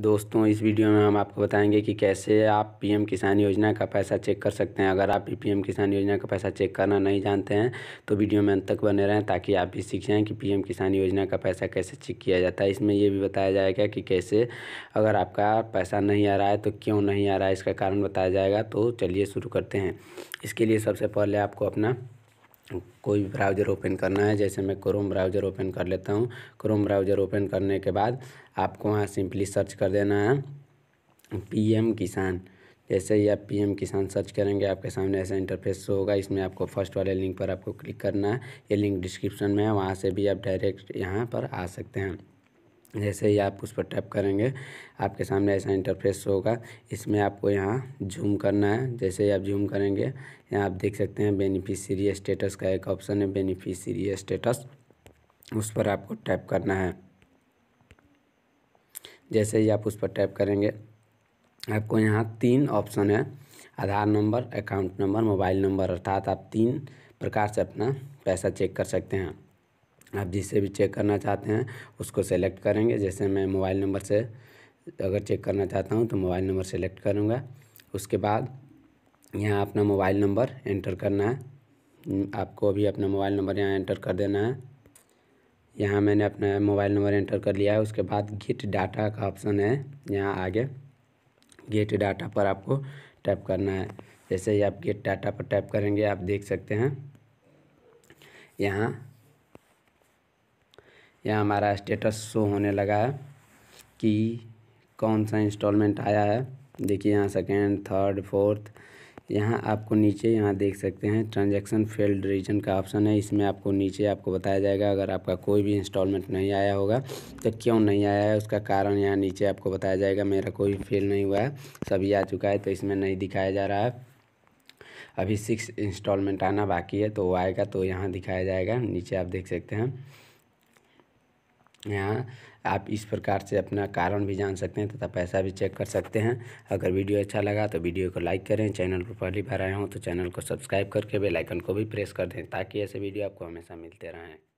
दोस्तों इस वीडियो में हम आपको बताएंगे कि कैसे आप पीएम किसान योजना का पैसा चेक कर सकते हैं अगर आप भी पीएम किसान योजना का पैसा चेक करना नहीं जानते हैं तो वीडियो में अंत तक बने रहें ताकि आप भी सीख जाएँ कि पीएम किसान योजना का पैसा कैसे चेक किया जाता है इसमें यह भी बताया जाएगा कि कैसे अगर आपका पैसा नहीं आ रहा है तो क्यों नहीं आ रहा है इसका कारण बताया जाएगा तो चलिए शुरू करते हैं इसके लिए सबसे पहले आपको अपना कोई भी ब्राउज़र ओपन करना है जैसे मैं क्रोम ब्राउज़र ओपन कर लेता हूँ क्रोम ब्राउज़र ओपन करने के बाद आपको वहाँ सिंपली सर्च कर देना है पीएम किसान जैसे ही आप पीएम किसान सर्च करेंगे आपके सामने ऐसा इंटरफेस शो होगा इसमें आपको फर्स्ट वाले लिंक पर आपको क्लिक करना है ये लिंक डिस्क्रिप्शन में है वहाँ से भी आप डायरेक्ट यहाँ पर आ सकते हैं जैसे ही आप उस पर टैप करेंगे आपके सामने ऐसा इंटरफेस होगा इसमें आपको यहाँ जूम करना है जैसे ही आप जूम करेंगे यहाँ आप देख सकते हैं बेनिफिशियरी स्टेटस का एक ऑप्शन है बेनिफिशियरी स्टेटस उस पर आपको टैप करना है जैसे ही आप उस पर टैप करेंगे आपको यहाँ तीन ऑप्शन है Aadhaar number account number mobile number अर्थात आप तीन प्रकार से अपना पैसा चेक कर सकते हैं आप जिसे भी चेक करना चाहते हैं उसको सेलेक्ट करेंगे जैसे मैं मोबाइल नंबर से अगर चेक करना चाहता हूँ तो मोबाइल नंबर सेलेक्ट करूँगा उसके बाद यहाँ अपना मोबाइल नंबर एंटर करना है आपको अभी अपना मोबाइल नंबर यहाँ एंटर कर देना है यहाँ मैंने अपना मोबाइल नंबर एंटर कर लिया है उसके बाद गेट डाटा का ऑप्शन है यहाँ आगे गेट डाटा पर आपको टैप करना है जैसे ही आप गेट डाटा पर टैप करेंगे आप देख सकते हैं यहाँ यहाँ हमारा स्टेटस शो होने लगा है कि कौन सा इंस्टॉलमेंट आया है देखिए यहाँ सेकेंड थर्ड फोर्थ यहाँ आपको नीचे यहाँ देख सकते हैं ट्रांजैक्शन फेल्ड रीजन का ऑप्शन है इसमें आपको नीचे आपको बताया जाएगा अगर आपका कोई भी इंस्टॉलमेंट नहीं आया होगा तो क्यों नहीं आया है उसका कारण यहाँ नीचे आपको बताया जाएगा मेरा कोई फेल नहीं हुआ है सभी आ चुका है तो इसमें नहीं दिखाया जा रहा है अभी सिक्स इंस्टॉलमेंट आना बाकी है तो वो आएगा तो यहाँ दिखाया जाएगा नीचे आप देख सकते हैं यहाँ आप इस प्रकार से अपना कारण भी जान सकते हैं तथा पैसा भी चेक कर सकते हैं अगर वीडियो अच्छा लगा तो वीडियो को लाइक करें चैनल पर पहली बार आए हों तो चैनल को सब्सक्राइब करके बेल आइकन को भी प्रेस कर दें ताकि ऐसे वीडियो आपको हमेशा मिलते रहें